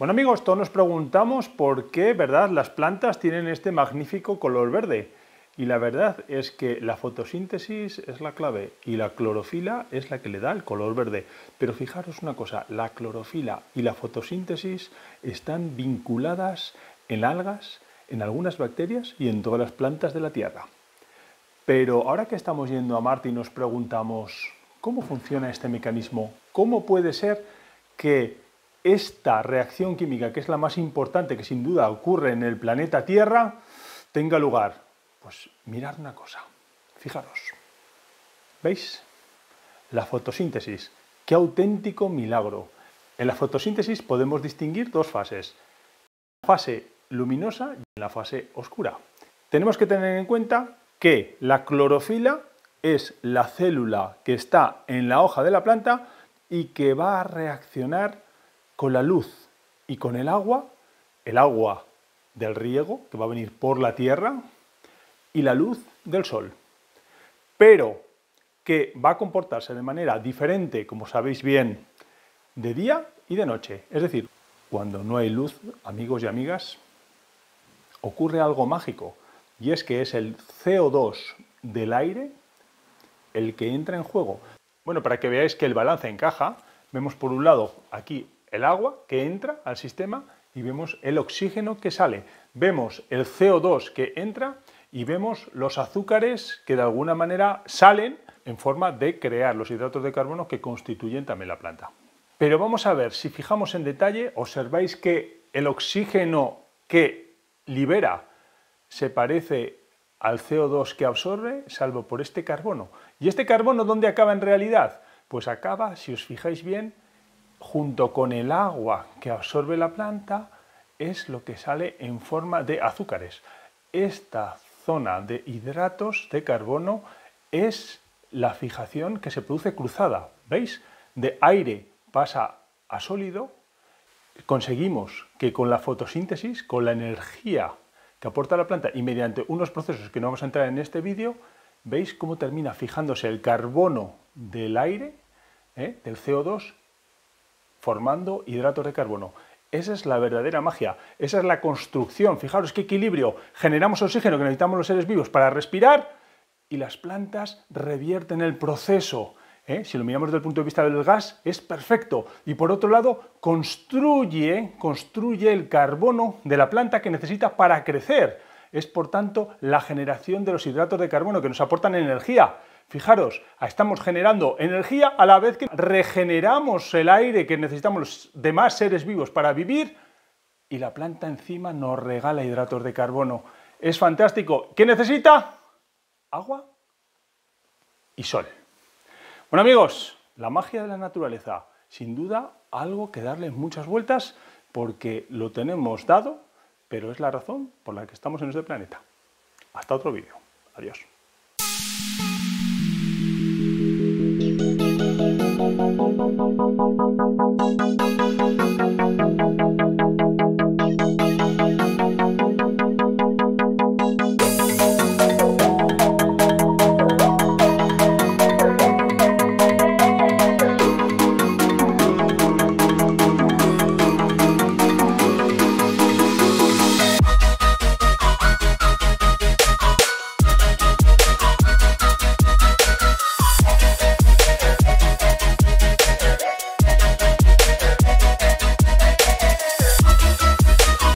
Bueno amigos, todos nos preguntamos por qué, ¿verdad?, las plantas tienen este magnífico color verde. Y la verdad es que la fotosíntesis es la clave y la clorofila es la que le da el color verde. Pero fijaros una cosa, la clorofila y la fotosíntesis están vinculadas en algas, en algunas bacterias y en todas las plantas de la Tierra. Pero ahora que estamos yendo a Marte y nos preguntamos cómo funciona este mecanismo, cómo puede ser que esta reacción química, que es la más importante que sin duda ocurre en el planeta Tierra, tenga lugar? Pues mirad una cosa, fijaros, ¿veis? La fotosíntesis, qué auténtico milagro. En la fotosíntesis podemos distinguir dos fases, la fase luminosa y la fase oscura. Tenemos que tener en cuenta que la clorofila es la célula que está en la hoja de la planta y que va a reaccionar con la luz y con el agua, el agua del riego que va a venir por la tierra y la luz del sol. Pero que va a comportarse de manera diferente, como sabéis bien, de día y de noche. Es decir, cuando no hay luz, amigos y amigas, ocurre algo mágico, y es que es el CO2 del aire el que entra en juego. Bueno, para que veáis que el balance encaja, vemos por un lado aquí el agua que entra al sistema y vemos el oxígeno que sale, vemos el CO2 que entra y vemos los azúcares que de alguna manera salen en forma de crear los hidratos de carbono que constituyen también la planta. Pero vamos a ver, si fijamos en detalle, observáis que el oxígeno que libera se parece al CO2 que absorbe, salvo por este carbono. ¿Y este carbono dónde acaba en realidad? Pues acaba, si os fijáis bien, junto con el agua que absorbe la planta, es lo que sale en forma de azúcares. Esta zona de hidratos de carbono es la fijación que se produce cruzada. ¿Veis? De aire pasa a sólido. Conseguimos que con la fotosíntesis, con la energía que aporta la planta y mediante unos procesos que no vamos a entrar en este vídeo, veis cómo termina fijándose el carbono del aire, ¿eh? del CO2, formando hidratos de carbono. Esa es la verdadera magia, esa es la construcción. Fijaros qué equilibrio. Generamos oxígeno que necesitamos los seres vivos para respirar y las plantas revierten el proceso. ¿eh? Si lo miramos desde el punto de vista del gas, es perfecto. Y por otro lado, construye, construye el carbono de la planta que necesita para crecer. Es por tanto la generación de los hidratos de carbono que nos aportan energía. Fijaros, estamos generando energía a la vez que regeneramos el aire que necesitamos los demás seres vivos para vivir y la planta encima nos regala hidratos de carbono. Es fantástico. ¿Qué necesita? Agua y sol. Bueno amigos, la magia de la naturaleza, sin duda algo que darle muchas vueltas porque lo tenemos dado, pero es la razón por la que estamos en este planeta. Hasta otro vídeo. Adiós.